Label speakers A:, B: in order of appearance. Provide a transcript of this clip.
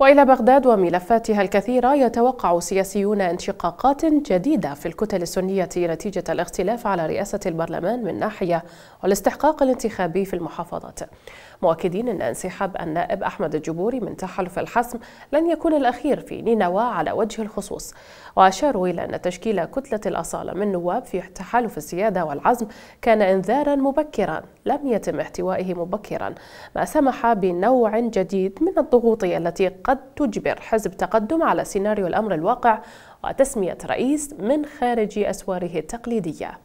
A: وإلى بغداد وملفاتها الكثيرة يتوقع سياسيون انشقاقات جديدة في الكتل السنية نتيجة الاختلاف على رئاسة البرلمان من ناحية والاستحقاق الانتخابي في المحافظات مؤكدين أن انسحاب النائب أحمد الجبوري من تحالف الحسم لن يكون الأخير في نينوى على وجه الخصوص وأشاروا إلى أن تشكيل كتلة الأصالة من نواب في تحالف السيادة والعزم كان إنذارا مبكرا لم يتم احتوائه مبكرا ما سمح بنوع جديد من الضغوط التي قد قد تجبر حزب تقدم على سيناريو الأمر الواقع وتسمية رئيس من خارج أسواره التقليدية